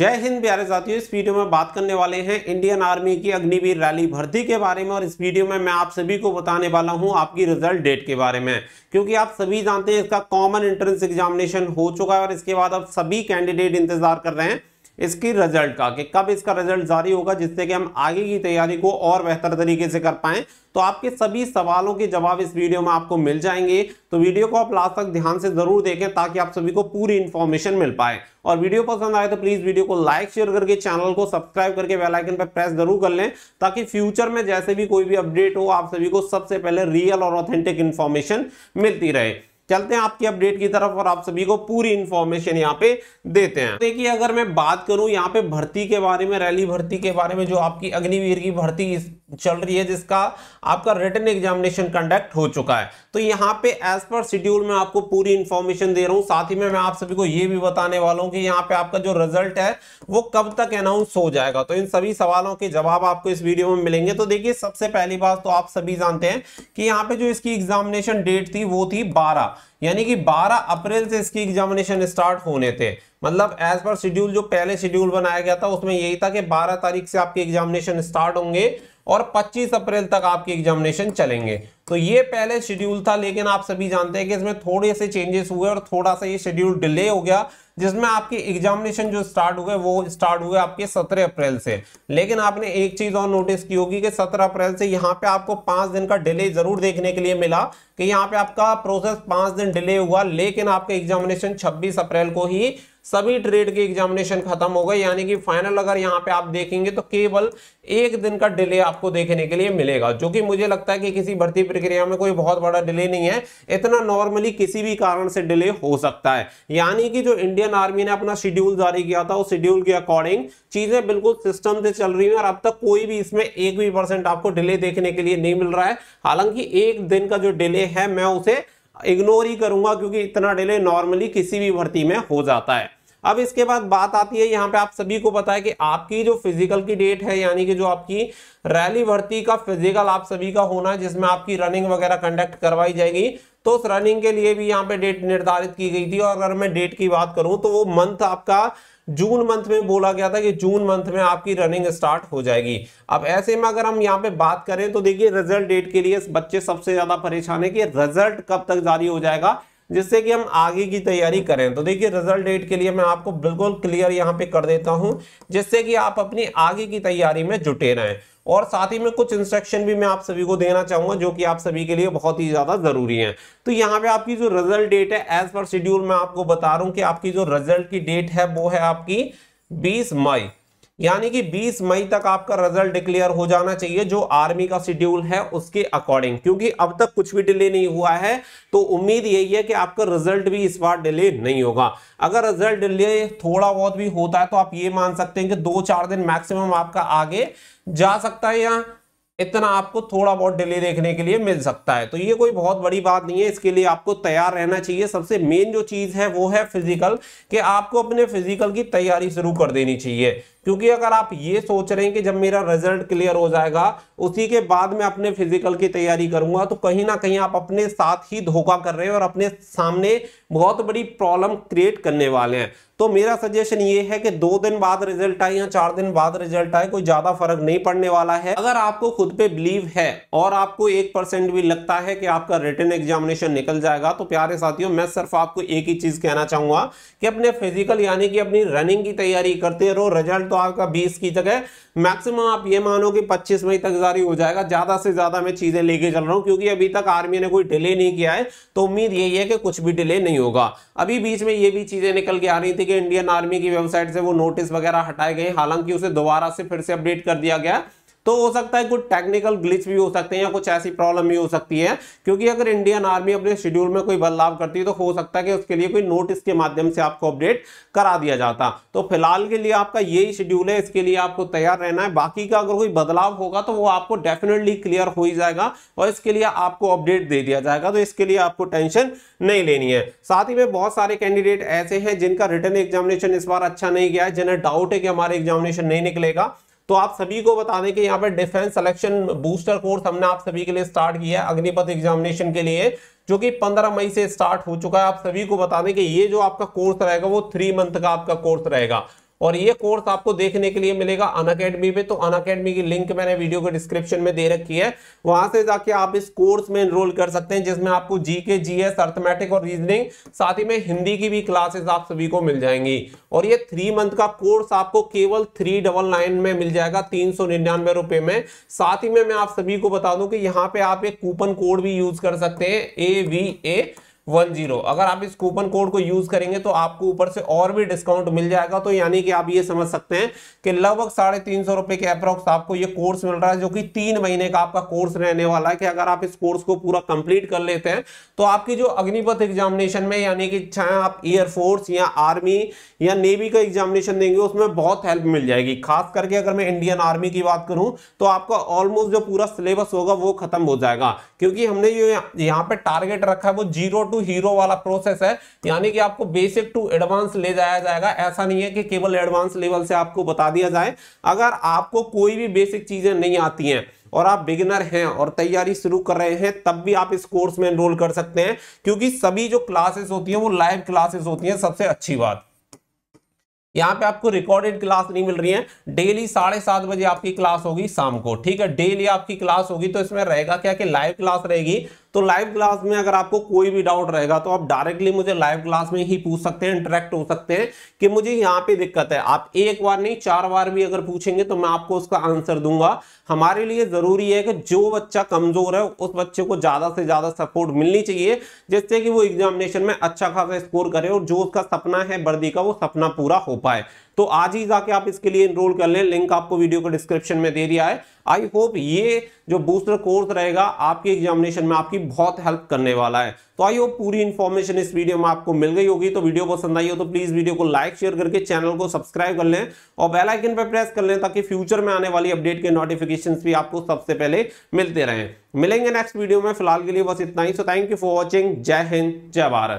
जय हिंद प्यारे साथियों इस वीडियो में बात करने वाले हैं इंडियन आर्मी की अग्निवीर रैली भर्ती के बारे में और इस वीडियो में मैं आप सभी को बताने वाला हूं आपकी रिजल्ट डेट के बारे में क्योंकि आप सभी जानते हैं इसका कॉमन एंट्रेंस एग्जामिनेशन हो चुका है और इसके बाद अब सभी कैंडिडेट इंतजार कर रहे हैं इसकी रिजल्ट का कि कब इसका रिजल्ट जारी होगा जिससे कि हम आगे की तैयारी को और बेहतर तरीके से कर पाए तो आपके सभी सवालों के जवाब इस वीडियो में आपको मिल जाएंगे तो वीडियो को आप लास्ट तक ध्यान से जरूर देखें ताकि आप सभी को पूरी इन्फॉर्मेशन मिल पाए और वीडियो पसंद आए तो प्लीज वीडियो को लाइक शेयर करके चैनल को सब्सक्राइब करके वेलाइकन पर प्रेस जरूर कर लें ताकि फ्यूचर में जैसे भी कोई भी अपडेट हो आप सभी को सबसे पहले रियल और ऑथेंटिक इन्फॉर्मेशन मिलती रहे चलते हैं आपकी अपडेट की तरफ और आप सभी को पूरी इंफॉर्मेशन यहाँ पे देते हैं देखिए अगर मैं बात करूं यहाँ पे भर्ती के बारे में रैली भर्ती के बारे में जो आपकी अग्निवीर की भर्ती चल रही है जिसका आपका रिटर्न एग्जामिनेशन कंडक्ट हो चुका है तो यहाँ पे एज पर शेड्यूल में आपको पूरी इन्फॉर्मेशन दे रहा हूँ साथ ही में मैं आप सभी को ये भी बताने वाला हूँ कि यहाँ पे आपका जो रिजल्ट है वो कब तक अनाउंस हो जाएगा तो इन सभी सवालों के जवाब आपको इस वीडियो में मिलेंगे तो देखिए सबसे पहली बात तो आप सभी जानते हैं कि यहाँ पे जो इसकी एग्जामिनेशन डेट थी वो थी बारह यानी कि 12 अप्रैल से इसकी एग्जामिनेशन स्टार्ट होने थे मतलब एज पर शेड्यूल जो पहले शेड्यूल बनाया गया था उसमें यही था कि 12 तारीख से आपके एग्जामिनेशन स्टार्ट होंगे और 25 अप्रैल तक आपके एग्जामिनेशन चलेंगे तो ये पहले शेड्यूल था लेकिन आप सभी जानते हैं कि इसमें थोड़े से चेंजेस हुए और थोड़ा सा ये शेड्यूल डिले हो गया जिसमें आपके एग्जामिनेशन जो स्टार्ट हुए वो स्टार्ट हुए आपके 17 अप्रैल से लेकिन आपने एक चीज और नोटिस की होगी कि 17 अप्रैल से यहाँ पे आपको पांच दिन का डिले जरूर देखने के लिए मिला कि यहाँ पे आपका प्रोसेस पांच दिन डिले हुआ लेकिन आपका एग्जामिनेशन छब्बीस अप्रैल को ही सभी ट्रेड के एग्जामिनेशन खत्म हो गए यानी कि फाइनल अगर यहाँ पे आप देखेंगे तो केवल एक दिन का डिले आपको देखने के लिए मिलेगा जो कि मुझे लगता है कि किसी भर्ती प्रक्रिया में कोई बहुत बड़ा डिले नहीं है इतना नॉर्मली किसी भी कारण से डिले हो सकता है यानी कि जो इंडियन आर्मी ने अपना शेड्यूल जारी किया था उस शेड्यूल के अकॉर्डिंग चीजें बिल्कुल सिस्टम से चल रही है और अब तक कोई भी इसमें एक भी परसेंट आपको डिले देखने के लिए नहीं मिल रहा है हालांकि एक दिन का जो डिले है मैं उसे इग्नोर ही करूंगा क्योंकि इतना डिले नॉर्मली किसी भी भर्ती में हो जाता है अब इसके बाद बात आती है यहाँ पे आप सभी को पता है कि आपकी जो फिजिकल की डेट है यानी कि जो आपकी रैली भर्ती का फिजिकल आप सभी का होना है जिसमें आपकी रनिंग वगैरह कंडक्ट करवाई जाएगी तो उस रनिंग के लिए भी यहाँ पे डेट निर्धारित की गई थी और अगर मैं डेट की बात करूं तो वो मंथ आपका जून मंथ में बोला गया था कि जून मंथ में आपकी रनिंग स्टार्ट हो जाएगी अब ऐसे में अगर हम यहाँ पे बात करें तो देखिए रिजल्ट डेट के लिए बच्चे सबसे ज्यादा परेशान है कि रिजल्ट कब तक जारी हो जाएगा जिससे कि हम आगे की तैयारी करें तो देखिए रिजल्ट डेट के लिए मैं आपको बिल्कुल क्लियर यहाँ पे कर देता हूँ जिससे कि आप अपनी आगे की तैयारी में जुटे रहें और साथ ही में कुछ इंस्ट्रक्शन भी मैं आप सभी को देना चाहूंगा जो कि आप सभी के लिए बहुत ही ज्यादा जरूरी है तो यहाँ पे आपकी जो रिजल्ट डेट है एज पर शेड्यूल मैं आपको बता रहा हूँ कि आपकी जो रिजल्ट की डेट है वो है आपकी बीस मई यानी कि 20 मई तक आपका रिजल्ट डिक्लेयर हो जाना चाहिए जो आर्मी का शेड्यूल है उसके अकॉर्डिंग क्योंकि अब तक कुछ भी डिले नहीं हुआ है तो उम्मीद यही है कि आपका रिजल्ट भी इस बार डिले नहीं होगा अगर रिजल्ट डिले थोड़ा बहुत भी होता है तो आप ये मान सकते हैं कि दो चार दिन मैक्सिमम आपका आगे जा सकता है या इतना आपको थोड़ा बहुत डिले देखने के लिए मिल सकता है तो ये कोई बहुत बड़ी बात नहीं है इसके लिए आपको तैयार रहना चाहिए सबसे मेन जो चीज़ है वो है फिजिकल कि आपको अपने फिजिकल की तैयारी शुरू कर देनी चाहिए क्योंकि अगर आप ये सोच रहे हैं कि जब मेरा रिजल्ट क्लियर हो जाएगा उसी के बाद मैं अपने फिजिकल की तैयारी करूंगा तो कहीं ना कहीं आप अपने साथ ही धोखा कर रहे हैं और अपने सामने बहुत बड़ी प्रॉब्लम क्रिएट करने वाले हैं तो मेरा सजेशन ये है कि दो दिन बाद रिजल्ट आए या चार दिन बाद रिजल्ट आए कोई ज्यादा फर्क नहीं पड़ने वाला है अगर आपको खुद पे बिलीव है और आपको एक परसेंट भी लगता है कि आपका रिटर्न एग्जामिनेशन निकल जाएगा तो प्यारे साथियों मैं सिर्फ आपको एक ही चीज कहना चाहूंगा कि अपने फिजिकल यानी कि अपनी रनिंग की तैयारी करते रहो रिजल्ट तो आपका बीस की जगह मैक्सिमम आप ये मानो कि पच्चीस मई तक जारी हो जाएगा ज्यादा से ज्यादा मैं चीजें लेके चल रहा हूँ क्योंकि अभी तक आर्मी ने कोई डिले नहीं किया है तो उम्मीद यही है कि कुछ भी डिले नहीं होगा अभी बीच में ये भी चीजें निकल के आ रही थी कि इंडियन आर्मी की वेबसाइट से वो नोटिस वगैरह हटाए गए हालांकि उसे दोबारा से फिर से अपडेट कर दिया गया तो हो सकता है कुछ टेक्निकल ग्लिच भी हो सकते हैं या कुछ ऐसी प्रॉब्लम भी हो सकती है क्योंकि अगर इंडियन आर्मी अपने शेड्यूल में कोई बदलाव करती है तो हो सकता है कि उसके लिए कोई नोटिस के माध्यम से आपको अपडेट करा दिया जाता तो फिलहाल के लिए आपका यही शेड्यूल है इसके लिए आपको तैयार रहना है बाकी का अगर कोई बदलाव होगा तो वो आपको डेफिनेटली क्लियर हो ही जाएगा और इसके लिए आपको अपडेट दे दिया जाएगा तो इसके लिए आपको टेंशन नहीं लेनी है साथ ही में बहुत सारे कैंडिडेट ऐसे हैं जिनका रिटर्न एग्जामिनेशन इस बार अच्छा नहीं गया है जिन्हें डाउट है कि हमारा एग्जामिनेशन नहीं निकलेगा तो आप सभी को बता दें कि यहाँ पर डिफेंस सिलेक्शन बूस्टर कोर्स हमने आप सभी के लिए स्टार्ट किया है अग्निपथ एग्जामिनेशन के लिए जो कि 15 मई से स्टार्ट हो चुका है आप सभी को बता दें कि ये जो आपका कोर्स रहेगा वो थ्री मंथ का आपका कोर्स रहेगा और ये कोर्स आपको देखने के लिए मिलेगा अन अकेडमी पे तो अन अकेडमी की लिंक मैंने वीडियो के डिस्क्रिप्शन में दे रखी है वहां से जाके आप इस कोर्स में एनरोल कर सकते हैं जिसमें आपको जीके जीएस अर्थमेटिक और रीजनिंग साथ ही में हिंदी की भी क्लासेस आप सभी को मिल जाएंगी और ये थ्री मंथ का कोर्स आपको केवल थ्री डबल नाइन में मिल जाएगा तीन सौ निन्यानवे रुपए में साथ ही में मैं आप सभी को बता दूं कि यहाँ पे आप एक कूपन कोड भी यूज कर सकते हैं A V A one zero अगर आप इस कूपन कोड को यूज करेंगे तो आपको ऊपर से और भी डिस्काउंट मिल जाएगा तो यानी कि आप ये समझ सकते हैं कि लगभग साढ़े तीन सौ रुपए के अप्रोक्स आपको ये कोर्स मिल रहा है जो कि तीन महीने का आपका कोर्स रहने वाला है कि अगर आप इस कोर्स को पूरा कंप्लीट कर लेते हैं तो आपकी जो अग्निपथ एग्जामिनेशन में यानी कि चाहे आप एयरफोर्स या आर्मी या नेवी का एग्जामिनेशन देंगे उसमें बहुत हेल्प मिल जाएगी खास करके अगर मैं इंडियन आर्मी की बात करूं तो आपका ऑलमोस्ट जो पूरा सिलेबस होगा वो खत्म हो जाएगा क्योंकि हमने जो यहाँ पे टारगेट रखा है वो जीरो टू टू हीरो वाला प्रोसेस है यानी कि आपको बेसिक टू एडवांस ले जाया जाएगा ऐसा नहीं है कि केवल एडवांस लेवल से आपको बता दिया जाए अगर आपको कोई भी बेसिक चीजें नहीं आती हैं और आप बिगिनर हैं और तैयारी शुरू कर रहे हैं तब भी आप इस कोर्स में एनरोल कर सकते हैं क्योंकि सभी जो क्लासेस होती हैं वो लाइव क्लासेस होती हैं सबसे अच्छी बात यहाँ पे आपको रिकॉर्डेड क्लास नहीं मिल रही है डेली साढ़े सात बजे आपकी क्लास होगी शाम को ठीक है डेली आपकी क्लास होगी तो इसमें रहेगा क्या कि लाइव क्लास रहेगी तो लाइव क्लास में अगर आपको कोई भी डाउट रहेगा तो आप डायरेक्टली मुझे लाइव क्लास में ही पूछ सकते हैं इंटरेक्ट हो सकते हैं कि मुझे यहाँ पे दिक्कत है आप एक बार नहीं चार बार भी अगर पूछेंगे तो मैं आपको उसका आंसर दूंगा हमारे लिए जरूरी है कि जो बच्चा कमजोर है उस बच्चे को ज्यादा से ज्यादा सपोर्ट मिलनी चाहिए जिससे कि वो एग्जामिनेशन में अच्छा खासा स्कोर करे और जो उसका सपना है वर्दी का वो सपना पूरा हो पाए तो आज ही जाके आप इसके लिए इनरोल कर लें लिंक आपको वीडियो के डिस्क्रिप्शन में दे दिया है आई होप ये जो बूस्टर कोर्स रहेगा आपके एग्जामिनेशन में आपकी बहुत हेल्प करने वाला है तो आई होप पूरी इन्फॉर्मेशन इस वीडियो में आपको मिल गई होगी तो वीडियो पसंद आई हो तो प्लीज वीडियो को लाइक शेयर करके चैनल को सब्सक्राइब कर लें और बेल आइकन पर प्रेस कर लें ताकि फ्यूचर में आने वाली अपडेट के नोटिफिकेशन भी आपको सबसे पहले मिलते रहे मिलेंगे नेक्स्ट वीडियो में फिलहाल के लिए बस इतना ही so thank you for watching जय हिंद जय भारत